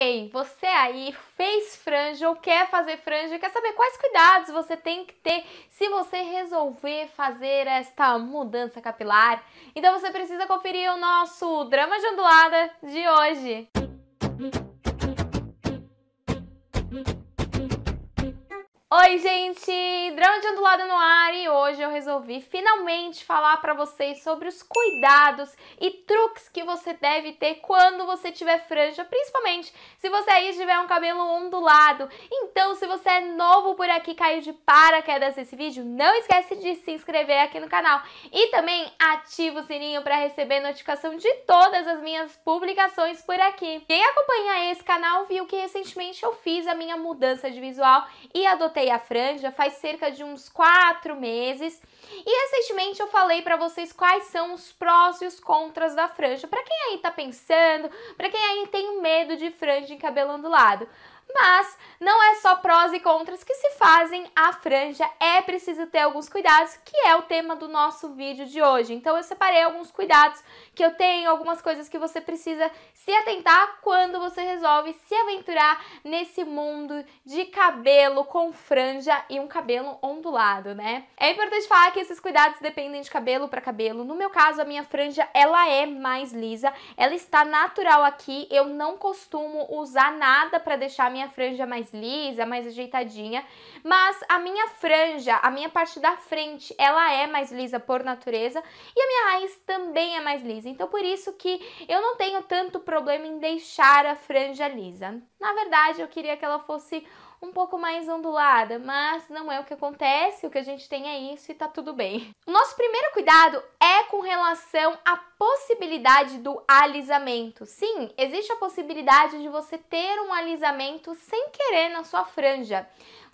Ei, você aí fez franja ou quer fazer franja, quer saber quais cuidados você tem que ter se você resolver fazer esta mudança capilar? Então você precisa conferir o nosso drama de ondulada de hoje. Oi, gente! Drama de ondulada no ar e hoje eu resolvi finalmente falar para vocês sobre os cuidados e truques que você deve ter quando você tiver franja, principalmente se você aí tiver um cabelo ondulado. Então, se você é novo por aqui, caiu de paraquedas nesse vídeo, não esquece de se inscrever aqui no canal e também ativa o sininho para receber notificação de todas as minhas publicações por aqui. Quem acompanha esse canal viu que recentemente eu fiz a minha mudança de visual e adotei cortei a franja faz cerca de uns quatro meses e recentemente eu falei para vocês quais são os prós e os contras da franja. Para quem aí tá pensando, para quem aí tem medo de franja em cabelo ondulado, mas não é só prós e contras que se fazem a franja, é preciso ter alguns cuidados, que é o tema do nosso vídeo de hoje. Então eu separei alguns cuidados que eu tenho, algumas coisas que você precisa se atentar quando você resolve se aventurar nesse mundo de cabelo com franja e um cabelo ondulado, né? É importante falar que esses cuidados dependem de cabelo para cabelo. No meu caso, a minha franja ela é mais lisa, ela está natural aqui. Eu não costumo usar nada para deixar a minha franja mais lisa, mais ajeitadinha, mas a minha franja, a minha parte da frente, ela é mais lisa por natureza e a minha raiz também é mais lisa. Então por isso que eu não tenho tanto problema em deixar a franja lisa. Na verdade, eu queria que ela fosse um pouco mais ondulada, mas não é o que acontece, o que a gente tem é isso e tá tudo bem. O nosso primeiro cuidado é com relação à possibilidade do alisamento. Sim, existe a possibilidade de você ter um alisamento sem querer na sua franja.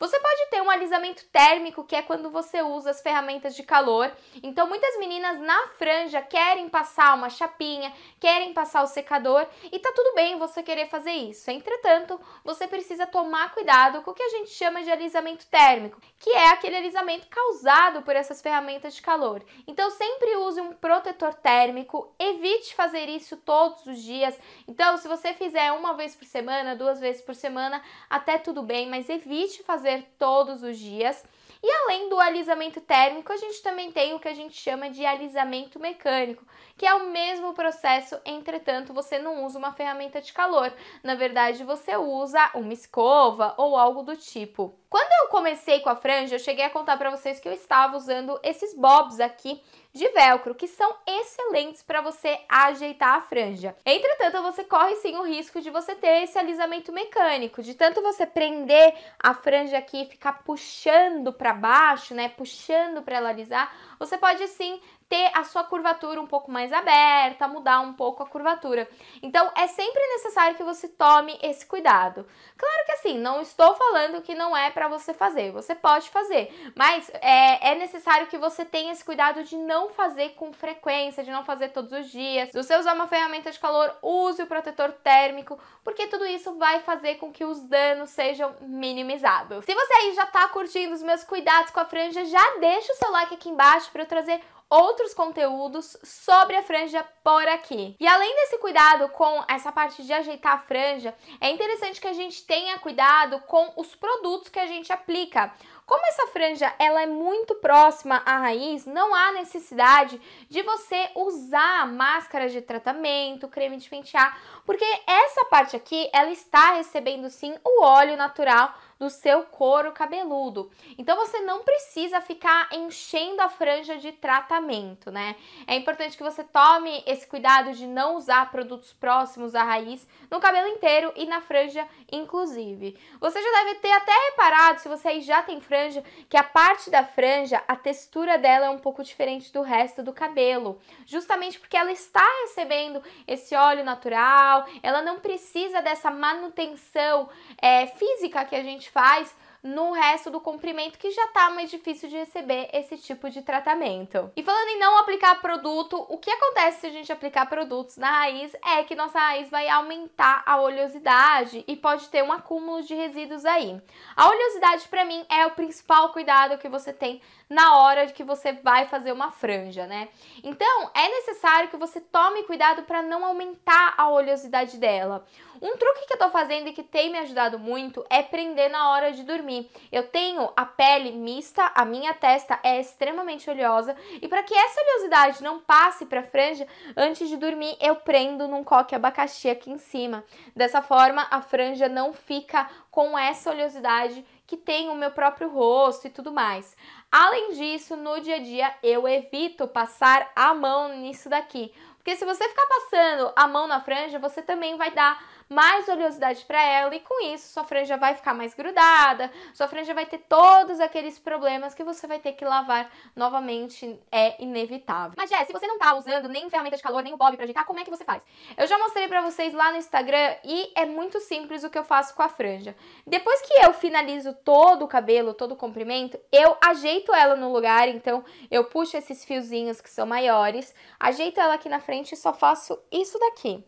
Você pode ter um alisamento térmico, que é quando você usa as ferramentas de calor. Então, muitas meninas na franja querem passar uma chapinha, querem passar o secador e tá tudo bem você querer fazer isso. Entretanto, você precisa tomar cuidado com o que a gente chama de alisamento térmico, que é aquele alisamento causado por essas ferramentas de calor. Então, sempre use um protetor térmico, evite fazer isso todos os dias. Então, se você fizer uma vez por semana, duas vezes por semana, até tudo bem, mas evite fazer fazer todos os dias. E além do alisamento térmico, a gente também tem o que a gente chama de alisamento mecânico, que é o mesmo processo, entretanto, você não usa uma ferramenta de calor. Na verdade, você usa uma escova ou algo do tipo. Quando eu comecei com a franja, eu cheguei a contar para vocês que eu estava usando esses bobs aqui, de velcro, que são excelentes para você ajeitar a franja. Entretanto, você corre sim o risco de você ter esse alisamento mecânico, de tanto você prender a franja aqui e ficar puxando para baixo, né, puxando para ela alisar, você pode sim ter a sua curvatura um pouco mais aberta, mudar um pouco a curvatura. Então é sempre necessário que você tome esse cuidado. Claro que assim, não estou falando que não é para você fazer, você pode fazer, mas é, é necessário que você tenha esse cuidado de não fazer com frequência, de não fazer todos os dias. Se você usar uma ferramenta de calor, use o protetor térmico, porque tudo isso vai fazer com que os danos sejam minimizados. Se você aí já tá curtindo os meus cuidados com a franja, já deixa o seu like aqui embaixo para eu trazer outros conteúdos sobre a franja por aqui. E além desse cuidado com essa parte de ajeitar a franja, é interessante que a gente tenha cuidado com os produtos que a gente aplica. Como essa franja ela é muito próxima à raiz, não há necessidade de você usar máscara de tratamento, creme de pentear, porque essa parte aqui ela está recebendo sim o óleo natural do seu couro cabeludo. Então você não precisa ficar enchendo a franja de tratamento, né? É importante que você tome esse cuidado de não usar produtos próximos à raiz no cabelo inteiro e na franja, inclusive. Você já deve ter até reparado, se você aí já tem franja, que a parte da franja, a textura dela é um pouco diferente do resto do cabelo, justamente porque ela está recebendo esse óleo natural, ela não precisa dessa manutenção é, física que a gente gente faz no resto do comprimento que já tá mais difícil de receber esse tipo de tratamento. E falando em não aplicar produto, o que acontece se a gente aplicar produtos na raiz é que nossa raiz vai aumentar a oleosidade e pode ter um acúmulo de resíduos aí. A oleosidade para mim é o principal cuidado que você tem na hora que você vai fazer uma franja, né? Então, é necessário que você tome cuidado para não aumentar a oleosidade dela. Um truque que eu tô fazendo e que tem me ajudado muito é prender na hora de dormir. Eu tenho a pele mista, a minha testa é extremamente oleosa e para que essa oleosidade não passe para a franja, antes de dormir eu prendo num coque abacaxi aqui em cima. Dessa forma, a franja não fica com essa oleosidade que tem o meu próprio rosto e tudo mais. Além disso, no dia a dia eu evito passar a mão nisso daqui, porque se você ficar passando a mão na franja, você também vai dar mais oleosidade para ela e com isso sua franja vai ficar mais grudada, sua franja vai ter todos aqueles problemas que você vai ter que lavar novamente, é inevitável. Mas Jess se você não tá usando nem ferramenta de calor, nem o bob pra ajeitar, como é que você faz? Eu já mostrei pra vocês lá no Instagram e é muito simples o que eu faço com a franja. Depois que eu finalizo todo o cabelo, todo o comprimento, eu ajeito ela no lugar, então eu puxo esses fiozinhos que são maiores, ajeito ela aqui na frente e só faço isso daqui.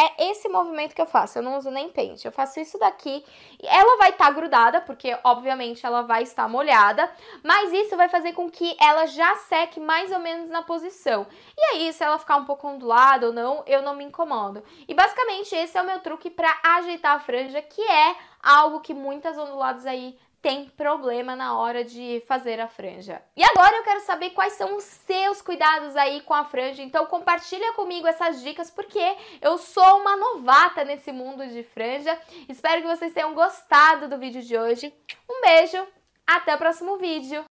É esse movimento que eu faço, eu não uso nem pente. Eu faço isso daqui e ela vai estar tá grudada, porque obviamente ela vai estar molhada, mas isso vai fazer com que ela já seque mais ou menos na posição. E aí, se ela ficar um pouco ondulada ou não, eu não me incomodo. E basicamente esse é o meu truque para ajeitar a franja, que é algo que muitas onduladas aí tem problema na hora de fazer a franja. E agora eu quero saber quais são os seus cuidados aí com a franja, então compartilha comigo essas dicas porque eu sou uma novata nesse mundo de franja. Espero que vocês tenham gostado do vídeo de hoje. Um beijo, até o próximo vídeo!